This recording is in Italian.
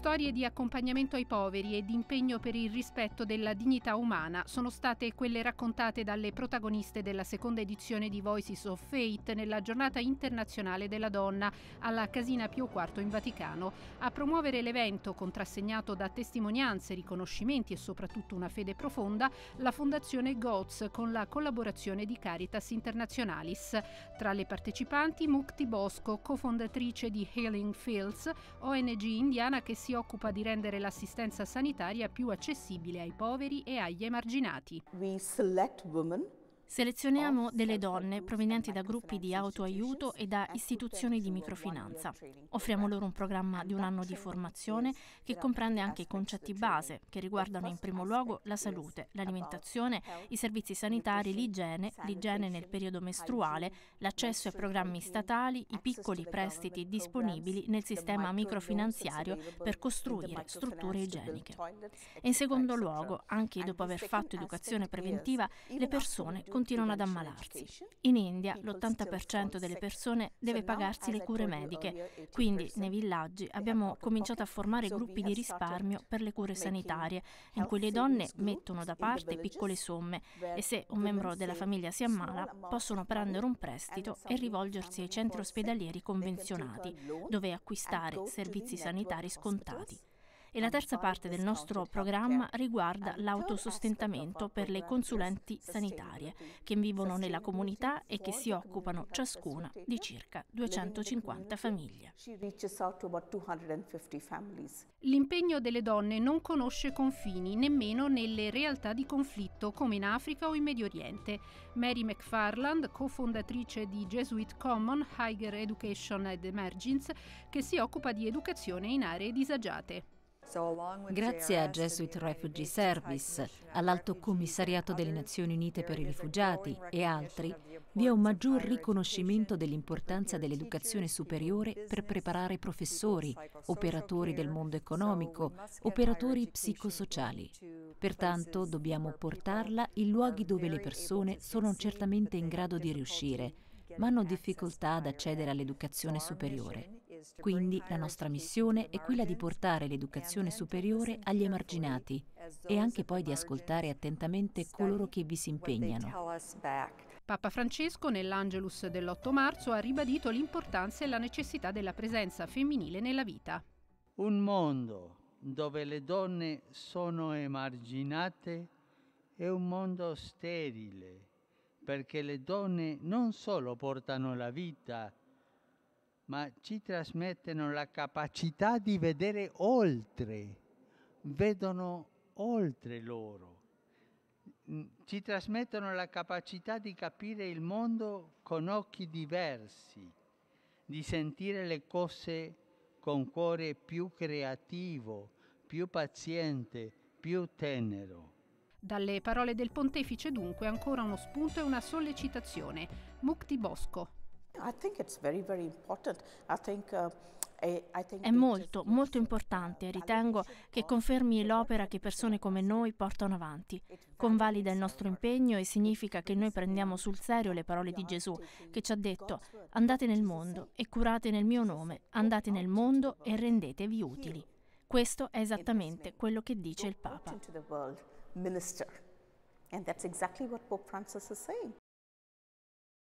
Storie di accompagnamento ai poveri e di impegno per il rispetto della dignità umana sono state quelle raccontate dalle protagoniste della seconda edizione di Voices of Fate nella giornata internazionale della donna alla Casina Pio IV in Vaticano. A promuovere l'evento, contrassegnato da testimonianze, riconoscimenti e soprattutto una fede profonda, la Fondazione GOTS con la collaborazione di Caritas Internationalis. Tra le partecipanti Mukti Bosco, cofondatrice di Healing Fields, ONG indiana che si si occupa di rendere l'assistenza sanitaria più accessibile ai poveri e agli emarginati. We select women Selezioniamo delle donne provenienti da gruppi di autoaiuto e da istituzioni di microfinanza. Offriamo loro un programma di un anno di formazione che comprende anche i concetti base che riguardano in primo luogo la salute, l'alimentazione, i servizi sanitari, l'igiene, l'igiene nel periodo mestruale, l'accesso ai programmi statali, i piccoli prestiti disponibili nel sistema microfinanziario per costruire strutture igieniche. E in secondo luogo, anche dopo aver fatto educazione preventiva, le persone continuano continuano ad ammalarsi. In India l'80% delle persone deve pagarsi le cure mediche, quindi nei villaggi abbiamo cominciato a formare gruppi di risparmio per le cure sanitarie, in cui le donne mettono da parte piccole somme e se un membro della famiglia si ammala possono prendere un prestito e rivolgersi ai centri ospedalieri convenzionati, dove acquistare servizi sanitari scontati e la terza parte del nostro programma riguarda l'autosostentamento per le consulenti sanitarie che vivono nella comunità e che si occupano ciascuna di circa 250 famiglie. L'impegno delle donne non conosce confini, nemmeno nelle realtà di conflitto come in Africa o in Medio Oriente. Mary McFarland, cofondatrice di Jesuit Common Higher Education and Emergence, che si occupa di educazione in aree disagiate. Grazie a Jesuit Refugee Service, all'Alto Commissariato delle Nazioni Unite per i Rifugiati e altri, vi è un maggior riconoscimento dell'importanza dell'educazione superiore per preparare professori, operatori del mondo economico, operatori psicosociali. Pertanto dobbiamo portarla in luoghi dove le persone sono certamente in grado di riuscire, ma hanno difficoltà ad accedere all'educazione superiore. Quindi la nostra missione è quella di portare l'educazione superiore agli emarginati e anche poi di ascoltare attentamente coloro che vi si impegnano. Papa Francesco nell'Angelus dell'8 marzo ha ribadito l'importanza e la necessità della presenza femminile nella vita. Un mondo dove le donne sono emarginate è un mondo sterile, perché le donne non solo portano la vita, ma ci trasmettono la capacità di vedere oltre, vedono oltre loro, mm, ci trasmettono la capacità di capire il mondo con occhi diversi, di sentire le cose con cuore più creativo, più paziente, più tenero. Dalle parole del pontefice dunque ancora uno spunto e una sollecitazione. Mukti Bosco, Uh, eh, è molto, molto importante, ritengo, che confermi l'opera che persone come noi portano avanti. Convalida il nostro impegno e significa che noi prendiamo sul serio le parole di Gesù, che ci ha detto, andate nel mondo e curate nel mio nome, andate nel mondo e rendetevi utili. Questo è esattamente quello che dice il Papa. And that's exactly what Pope Francis is saying.